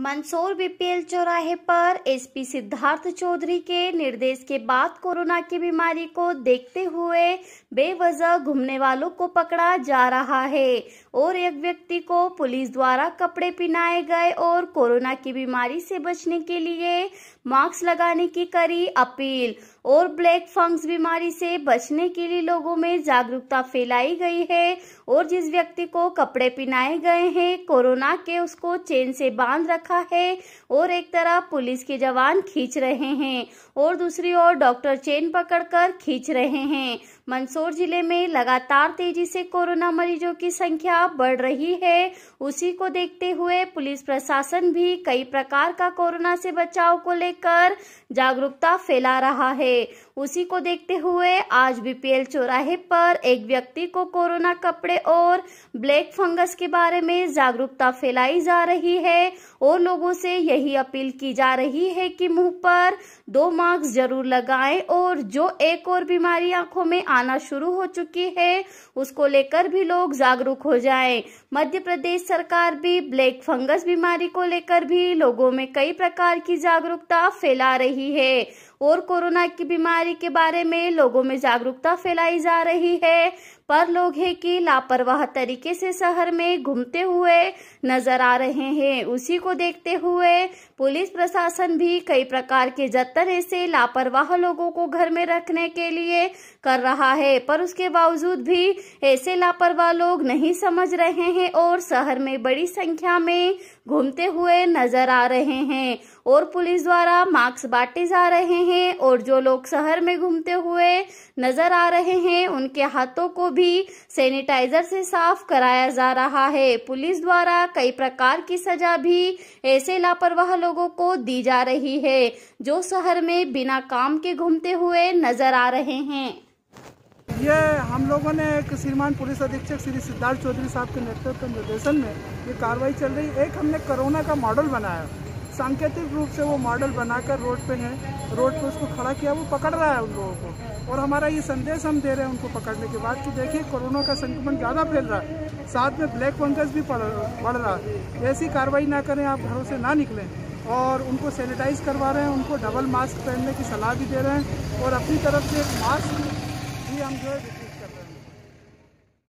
Mandsaur BPL चौराहे पर SP Siddharth Chaudhary के निर्देश के बाद कोरोना की बीमारी को देखते हुए बेवजह घूमने वालों को पकड़ा जा रहा है और एक व्यक्ति को पुलिस द्वारा कपड़े पहनाए गए और कोरोना की बीमारी से बचने के लिए मास्क लगाने की करी अपील और ब्लैक फंग्स बीमारी से बचने के लिए लोगों में जागरूकता फैलाई गई है और जिस व्यक्ति को कपड़े पहनाए गए हैं कोरोना के उसको चेन से बांध रख रखा है और एक तरफ पुलिस के जवान खींच रहे हैं और दूसरी ओर डॉक्टर चेन पकड़कर खींच रहे हैं मंदसौर जिले में लगातार तेजी से कोरोना मरीजों की संख्या बढ़ रही है उसी को देखते हुए पुलिस प्रशासन भी कई प्रकार का कोरोना से बचाव को लेकर जागरूकता फैला रहा है उसी को देखते हुए आज बीपीएल चौराहे पर एक व्यक्ति को कोरोना कपड़े और ब्लैक फंगस के बारे में जागरूकता फैलाई जा रही है और लोगों से यही अपील की जा रही है कि मुंह पर दो मास्क जरूर लगाएं और जो एक और बीमारी आंखों में आना शुरू हो चुकी है उसको लेकर भी लोग जागरूक हो जाएं मध्य प्रदेश सरकार भी ब्लैक फंगस बीमारी को लेकर भी लोगों में कई प्रकार की जागरूकता फैला रही है और कोरोना की बीमारी के बारे में लोगों में जागरूकता फैलाई जा रही है पर लोग है कि लापरवाह तरीके से शहर में घूमते हुए नजर आ रहे हैं उसी को देखते हुए पुलिस प्रशासन भी कई प्रकार के जतन ऐसे लापरवाह लोगों को घर में रखने के लिए कर रहा है पर उसके बावजूद भी ऐसे लापरवाह लोग नहीं समझ रहे हैं और शहर में बड़ी संख्या में घूमते हुए नजर आ रहे हैं और पुलिस द्वारा मास्क बांटे जा रहे हैं और जो लोग शहर में घूमते हुए नजर आ रहे हैं उनके हाथों को भी सैनिटाइजर से साफ कराया जा रहा है पुलिस द्वारा कई प्रकार की सजा भी ऐसे लापरवाह लोगों को दी जा रही है जो शहर में बिना काम के घूमते हुए नजर आ रहे हैं ये हम लोगों ने एक श्रीमान पुलिस अधीक्षक श्री सिद्धार्थ चौधरी साहब के नेतृत्व निर्देशन में ये कार्रवाई चल रही एक हमने कोरोना का मॉडल बनाया सांकेतिक रूप से वो मॉडल बनाकर रोड पे है रोड पे उसको खड़ा किया वो पकड़ रहा है उन लोगों को और हमारा ये संदेश हम दे रहे हैं उनको पकड़ने के बाद कि देखिए कोरोना का संक्रमण ज़्यादा फैल रहा है साथ में ब्लैक फंगस भी बढ़ रहा है ऐसी कार्रवाई ना करें आप घरों से ना निकलें और उनको सैनिटाइज करवा रहे हैं उनको डबल मास्क पहनने की सलाह भी दे रहे हैं और अपनी तरफ से मास्क I'm good.